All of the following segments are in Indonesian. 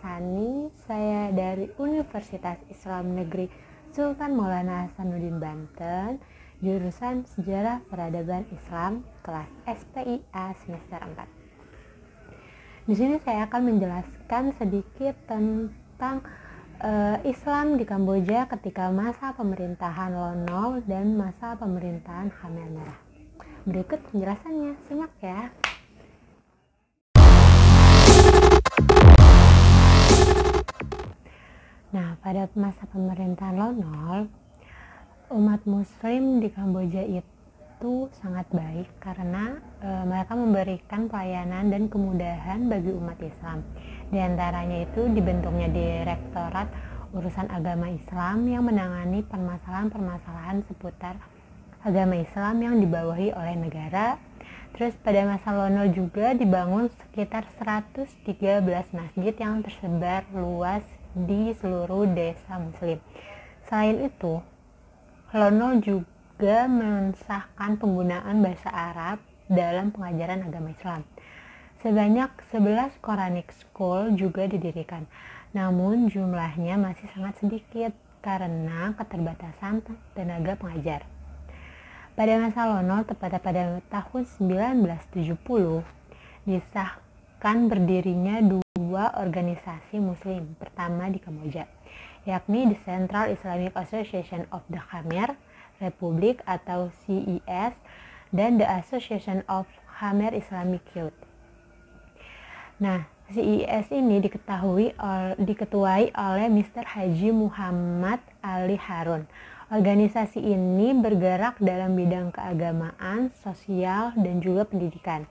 Sani, saya dari Universitas Islam Negeri Sultan Maulana Hasanuddin Banten, jurusan Sejarah Peradaban Islam, kelas SPIA semester 4. Di sini saya akan menjelaskan sedikit tentang uh, Islam di Kamboja ketika masa pemerintahan Lono dan masa pemerintahan Khmer Merah. Berikut penjelasannya, simak ya. pada masa pemerintahan Lonol, umat muslim di Kamboja itu sangat baik karena e, mereka memberikan pelayanan dan kemudahan bagi umat Islam. Di antaranya itu dibentuknya Direktorat Urusan Agama Islam yang menangani permasalahan-permasalahan seputar agama Islam yang dibawahi oleh negara. Terus pada masa Lonol juga dibangun sekitar 113 masjid yang tersebar luas di seluruh desa muslim. Selain itu, Lono juga mensahkan penggunaan bahasa Arab dalam pengajaran agama Islam. Sebanyak 11 Quranic School juga didirikan, namun jumlahnya masih sangat sedikit karena keterbatasan tenaga pengajar. Pada masa Lono, tepatnya pada tahun 1970, disah akan berdirinya dua organisasi muslim. Pertama di Kamboja, yakni The Central Islamic Association of the Khmer Republic atau CIS e dan The Association of Khmer Islamic Youth. Nah, CIS e ini diketahui diketuai oleh Mr. Haji Muhammad Ali Harun. Organisasi ini bergerak dalam bidang keagamaan, sosial, dan juga pendidikan.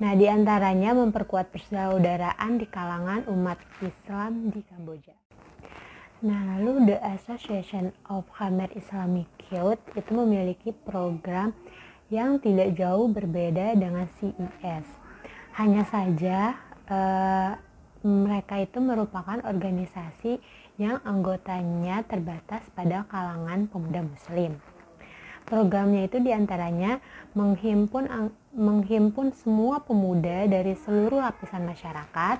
Nah, diantaranya memperkuat persaudaraan di kalangan umat Islam di Kamboja. Nah, lalu The Association of Khmer Islamic Youth itu memiliki program yang tidak jauh berbeda dengan CIS. E Hanya saja eh, mereka itu merupakan organisasi yang anggotanya terbatas pada kalangan pemuda muslim. Programnya itu diantaranya menghimpun menghimpun semua pemuda dari seluruh lapisan masyarakat,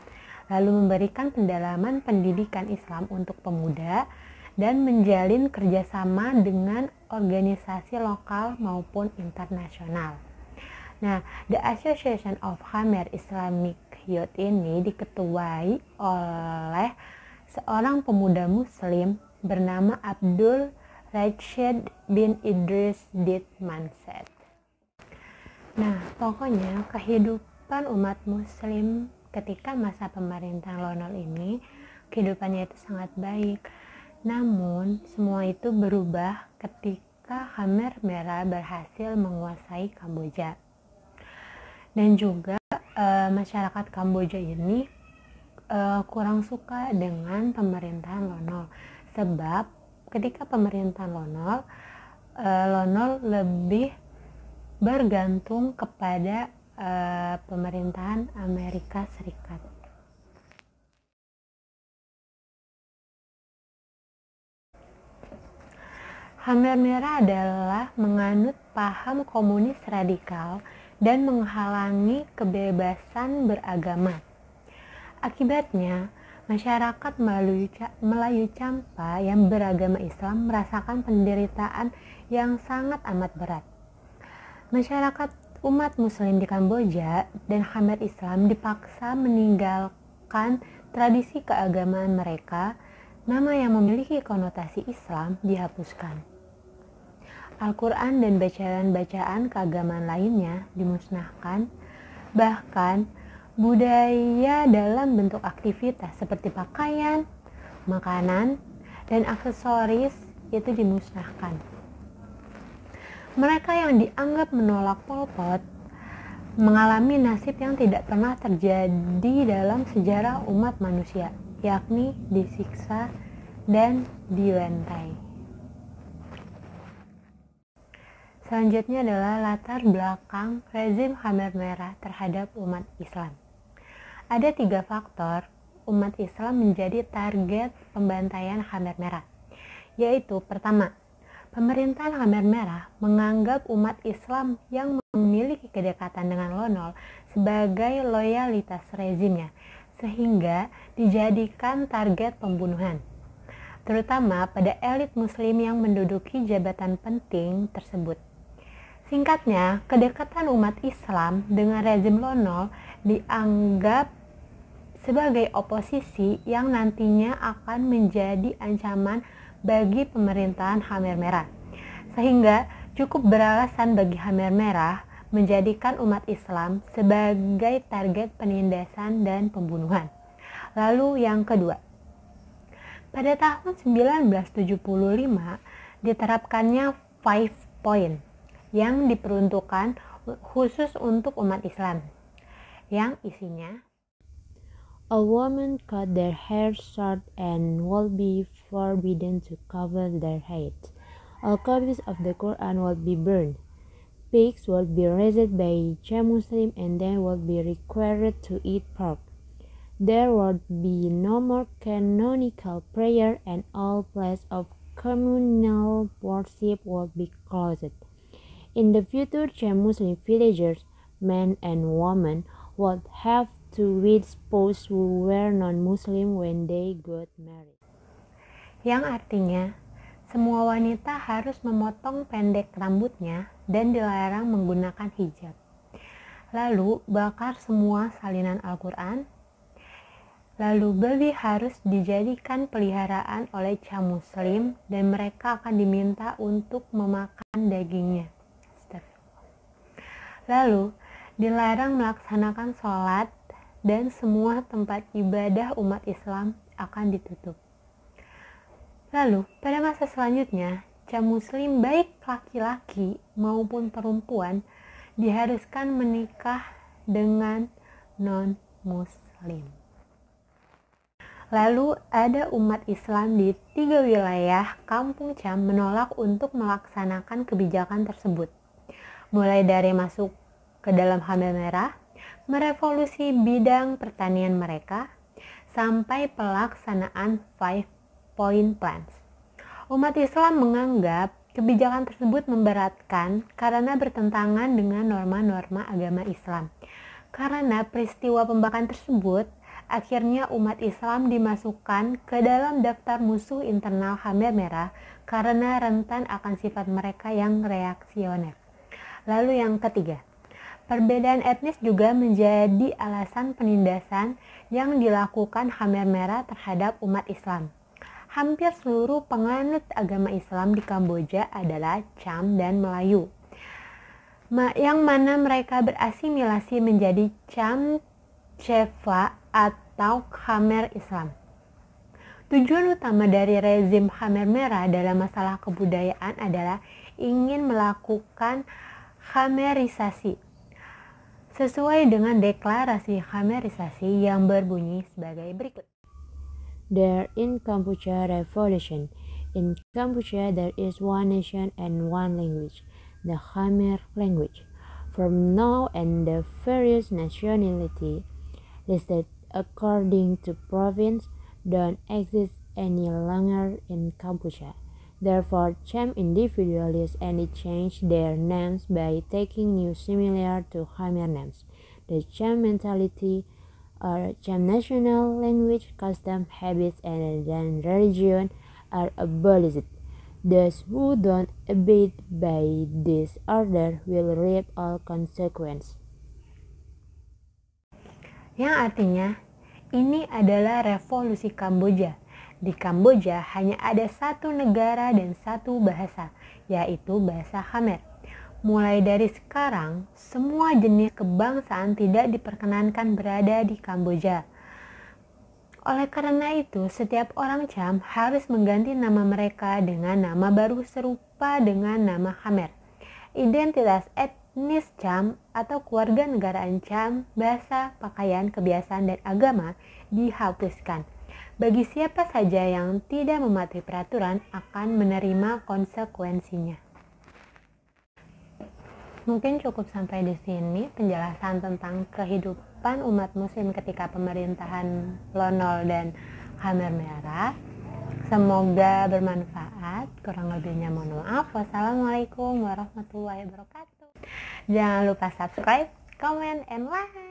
lalu memberikan pendalaman pendidikan Islam untuk pemuda, dan menjalin kerjasama dengan organisasi lokal maupun internasional. Nah, The Association of Khmer Islamic Youth ini diketuai oleh seorang pemuda muslim bernama Abdul Rashid bin Idris Dit Manset. Nah, pokoknya kehidupan umat muslim ketika masa pemerintahan Lonol ini kehidupannya itu sangat baik. Namun, semua itu berubah ketika Khmer Merah berhasil menguasai Kamboja. Dan juga e, masyarakat Kamboja ini e, kurang suka dengan pemerintahan Lonol sebab ketika pemerintahan Lonol e, eh, Lonol lebih bergantung kepada uh, pemerintahan Amerika Serikat. Hamer merah adalah menganut paham komunis radikal dan menghalangi kebebasan beragama. Akibatnya, masyarakat Melayu, Melayu Campa yang beragama Islam merasakan penderitaan yang sangat amat berat masyarakat umat muslim di Kamboja dan Khamer Islam dipaksa meninggalkan tradisi keagamaan mereka, nama yang memiliki konotasi Islam dihapuskan. Al-Quran dan bacaan-bacaan keagamaan lainnya dimusnahkan, bahkan budaya dalam bentuk aktivitas seperti pakaian, makanan, dan aksesoris itu dimusnahkan mereka yang dianggap menolak Pol Pot mengalami nasib yang tidak pernah terjadi dalam sejarah umat manusia, yakni disiksa dan dilantai. Selanjutnya adalah latar belakang rezim Khmer Merah terhadap umat Islam. Ada tiga faktor umat Islam menjadi target pembantaian Khmer Merah, yaitu pertama, Pemerintahan Khmer Merah menganggap umat Islam yang memiliki kedekatan dengan Lonol sebagai loyalitas rezimnya, sehingga dijadikan target pembunuhan, terutama pada elit Muslim yang menduduki jabatan penting tersebut. Singkatnya, kedekatan umat Islam dengan rezim Lonol dianggap sebagai oposisi yang nantinya akan menjadi ancaman bagi pemerintahan Khmer Merah. Sehingga cukup beralasan bagi Khmer Merah menjadikan umat Islam sebagai target penindasan dan pembunuhan. Lalu yang kedua, pada tahun 1975 diterapkannya five point yang diperuntukkan khusus untuk umat Islam yang isinya A woman cut their hair short and would be forbidden to cover their head. All copies of the Quran would be burned. Pigs would be raised by Shia Muslim and they would be required to eat pork. There would be no more canonical prayer and all places of communal worship would be closed. In the future, Shia Muslim villagers, men and women, would have to which spouse who were non-Muslim when they got married. Yang artinya, semua wanita harus memotong pendek rambutnya dan dilarang menggunakan hijab. Lalu bakar semua salinan Al-Quran. Lalu babi harus dijadikan peliharaan oleh cah muslim dan mereka akan diminta untuk memakan dagingnya. Lalu dilarang melaksanakan sholat dan semua tempat ibadah umat Islam akan ditutup. Lalu, pada masa selanjutnya, cam muslim baik laki-laki maupun perempuan diharuskan menikah dengan non-muslim. Lalu ada umat Islam di tiga wilayah kampung Cam menolak untuk melaksanakan kebijakan tersebut. Mulai dari masuk ke dalam hamil merah, merevolusi bidang pertanian mereka sampai pelaksanaan Five Point Plans. Umat Islam menganggap kebijakan tersebut memberatkan karena bertentangan dengan norma-norma agama Islam. Karena peristiwa pembakaran tersebut, akhirnya umat Islam dimasukkan ke dalam daftar musuh internal Khmer Merah karena rentan akan sifat mereka yang reaksioner. Lalu yang ketiga, Perbedaan etnis juga menjadi alasan penindasan yang dilakukan Khmer Merah terhadap umat Islam. Hampir seluruh penganut agama Islam di Kamboja adalah Cham dan Melayu. Yang mana mereka berasimilasi menjadi Cham Cheva atau Khmer Islam. Tujuan utama dari rezim Khmer Merah dalam masalah kebudayaan adalah ingin melakukan Khmerisasi sesuai dengan deklarasi Khmerisasi yang berbunyi sebagai berikut. There in Cambodia Revolution. In Cambodia there is one nation and one language, the Khmer language. From now and the various nationality listed according to province don't exist any longer in Cambodia. Therefore, Cham individualists and change their names by taking new similar to Khmer names. The Cham mentality or Cham national language, custom, habits, and then religion are abolished. Those who don't abide by this order will reap all consequence. Yang artinya, ini adalah revolusi Kamboja di Kamboja hanya ada satu negara dan satu bahasa, yaitu bahasa Khmer. Mulai dari sekarang, semua jenis kebangsaan tidak diperkenankan berada di Kamboja. Oleh karena itu, setiap orang Cham harus mengganti nama mereka dengan nama baru serupa dengan nama Khmer. Identitas etnis Cham atau keluarga negaraan Cham, bahasa, pakaian, kebiasaan, dan agama dihapuskan bagi siapa saja yang tidak mematuhi peraturan akan menerima konsekuensinya. Mungkin cukup sampai di sini penjelasan tentang kehidupan umat muslim ketika pemerintahan Lonol dan Khmer Merah. Semoga bermanfaat. Kurang lebihnya mohon maaf. Wassalamualaikum warahmatullahi wabarakatuh. Jangan lupa subscribe, comment, and like.